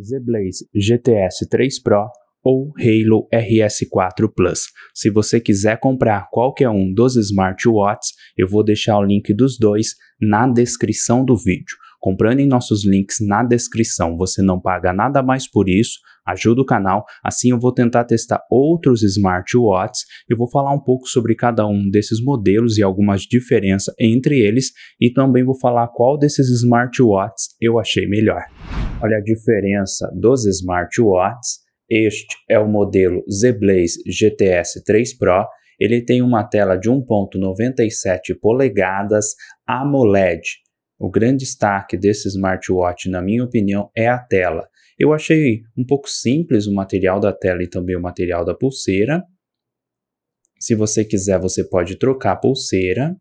ZBlaze GTS 3 Pro ou Halo RS4 Plus. Se você quiser comprar qualquer um dos smartwatches, eu vou deixar o link dos dois na descrição do vídeo. Comprando em nossos links na descrição, você não paga nada mais por isso, ajuda o canal, assim eu vou tentar testar outros smartwatches e vou falar um pouco sobre cada um desses modelos e algumas diferenças entre eles e também vou falar qual desses smartwatches eu achei melhor. Olha a diferença dos smartwatches. Este é o modelo Z-Blaze GTS 3 Pro. Ele tem uma tela de 1.97 polegadas AMOLED. O grande destaque desse smartwatch, na minha opinião, é a tela. Eu achei um pouco simples o material da tela e também o material da pulseira. Se você quiser, você pode trocar a pulseira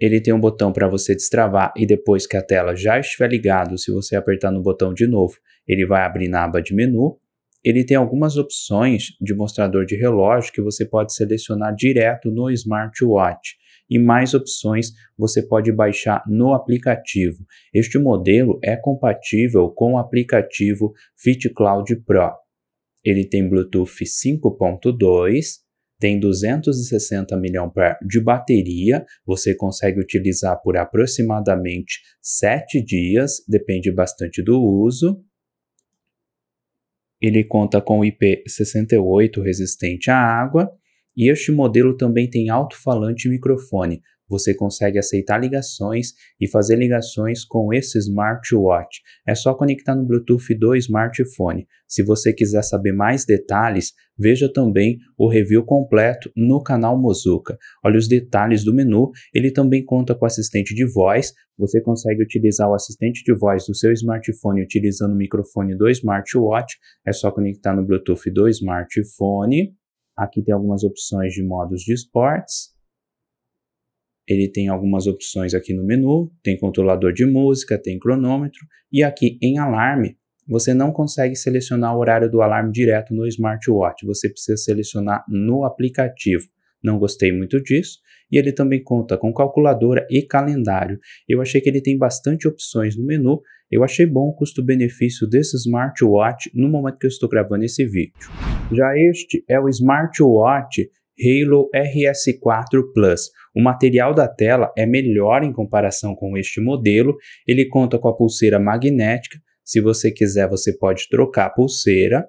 ele tem um botão para você destravar e depois que a tela já estiver ligado, se você apertar no botão de novo, ele vai abrir na aba de menu. Ele tem algumas opções de mostrador de relógio que você pode selecionar direto no smartwatch e mais opções você pode baixar no aplicativo. Este modelo é compatível com o aplicativo FitCloud Pro. Ele tem Bluetooth 5.2 tem 260 mAh de bateria, você consegue utilizar por aproximadamente 7 dias, depende bastante do uso. Ele conta com IP68 resistente à água e este modelo também tem alto-falante e microfone, você consegue aceitar ligações e fazer ligações com esse smartwatch. É só conectar no Bluetooth do smartphone. Se você quiser saber mais detalhes, veja também o review completo no canal Mozuka. Olha os detalhes do menu, ele também conta com assistente de voz. Você consegue utilizar o assistente de voz do seu smartphone utilizando o microfone do smartwatch. É só conectar no Bluetooth do smartphone. Aqui tem algumas opções de modos de esportes ele tem algumas opções aqui no menu, tem controlador de música, tem cronômetro e aqui em alarme você não consegue selecionar o horário do alarme direto no smartwatch, você precisa selecionar no aplicativo. Não gostei muito disso. E ele também conta com calculadora e calendário. Eu achei que ele tem bastante opções no menu. Eu achei bom o custo-benefício desse smartwatch no momento que eu estou gravando esse vídeo. Já este é o smartwatch Halo RS4 Plus. O material da tela é melhor em comparação com este modelo. Ele conta com a pulseira magnética. Se você quiser, você pode trocar a pulseira.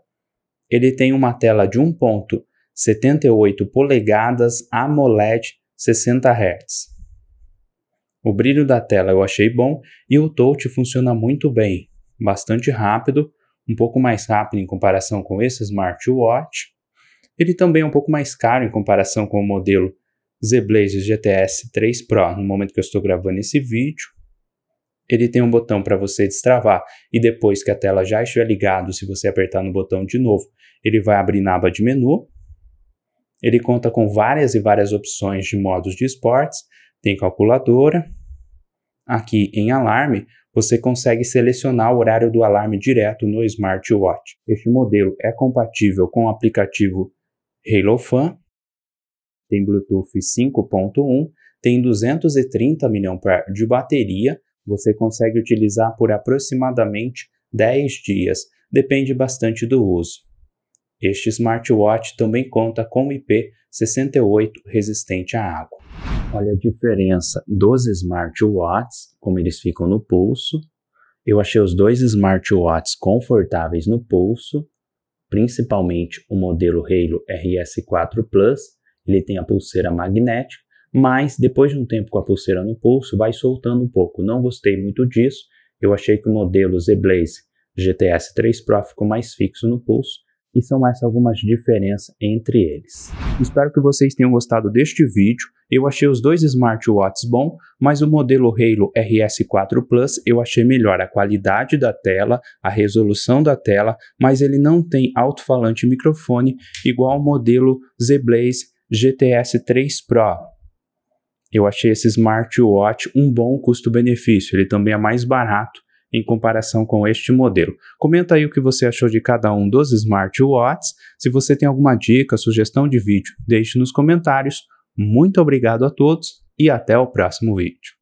Ele tem uma tela de 1.78 polegadas AMOLED 60 Hz. O brilho da tela eu achei bom e o touch funciona muito bem, bastante rápido, um pouco mais rápido em comparação com esse smartwatch. Ele também é um pouco mais caro em comparação com o modelo Z Blaze GTS 3 Pro. No momento que eu estou gravando esse vídeo, ele tem um botão para você destravar e depois que a tela já estiver ligada, se você apertar no botão de novo, ele vai abrir na aba de menu. Ele conta com várias e várias opções de modos de esportes, tem calculadora. Aqui em alarme, você consegue selecionar o horário do alarme direto no smartwatch. Este modelo é compatível com o aplicativo Halo Fan, tem Bluetooth 5.1, tem 230 mAh de bateria, você consegue utilizar por aproximadamente 10 dias, depende bastante do uso. Este smartwatch também conta com IP68 resistente à água. Olha a diferença dos smartwatches, como eles ficam no pulso. Eu achei os dois smartwatches confortáveis no pulso principalmente o modelo Halo RS4 Plus, ele tem a pulseira magnética, mas depois de um tempo com a pulseira no pulso, vai soltando um pouco. Não gostei muito disso, eu achei que o modelo Z-Blaze GTS 3 Pro ficou mais fixo no pulso, e são mais algumas diferenças entre eles. Espero que vocês tenham gostado deste vídeo. Eu achei os dois smartwatches bom, mas o modelo Halo RS4 Plus eu achei melhor a qualidade da tela, a resolução da tela, mas ele não tem alto-falante microfone igual o modelo Z Blaze GTS 3 Pro. Eu achei esse smartwatch um bom custo-benefício. Ele também é mais barato em comparação com este modelo. Comenta aí o que você achou de cada um dos smartwatches. Se você tem alguma dica, sugestão de vídeo, deixe nos comentários. Muito obrigado a todos e até o próximo vídeo.